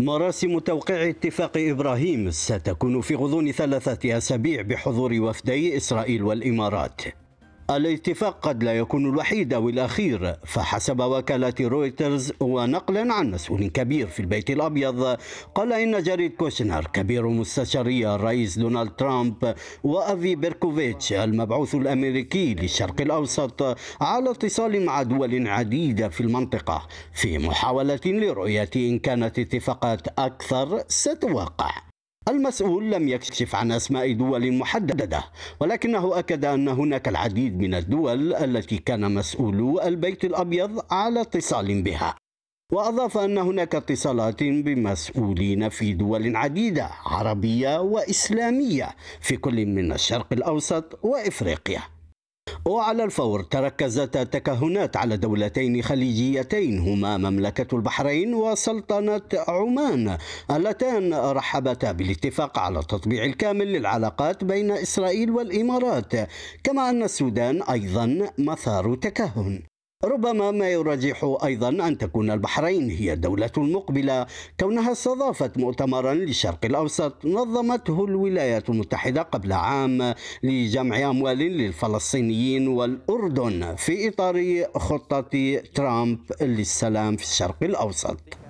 مراسم توقيع اتفاق إبراهيم ستكون في غضون ثلاثة أسابيع بحضور وفدي إسرائيل والإمارات الاتفاق قد لا يكون الوحيد أو الأخير فحسب وكالة رويترز ونقلا عن مسؤول كبير في البيت الأبيض قال إن جاريد كوشنر كبير مستشاري الرئيس دونالد ترامب وأفي بيركوفيتش المبعوث الأمريكي للشرق الأوسط على اتصال مع دول عديدة في المنطقة في محاولة لرؤية إن كانت اتفاقات أكثر ستوقع المسؤول لم يكشف عن أسماء دول محددة ولكنه أكد أن هناك العديد من الدول التي كان مسؤول البيت الأبيض على اتصال بها وأضاف أن هناك اتصالات بمسؤولين في دول عديدة عربية وإسلامية في كل من الشرق الأوسط وإفريقيا وعلى الفور تركزت التكهنات على دولتين خليجيتين هما مملكة البحرين وسلطنة عمان اللتان رحبتا بالاتفاق على التطبيع الكامل للعلاقات بين إسرائيل والإمارات كما أن السودان أيضا مثار تكهن ربما ما يرجح أيضا أن تكون البحرين هي الدولة المقبلة كونها استضافت مؤتمرا للشرق الأوسط نظمته الولايات المتحدة قبل عام لجمع أموال للفلسطينيين والأردن في إطار خطة ترامب للسلام في الشرق الأوسط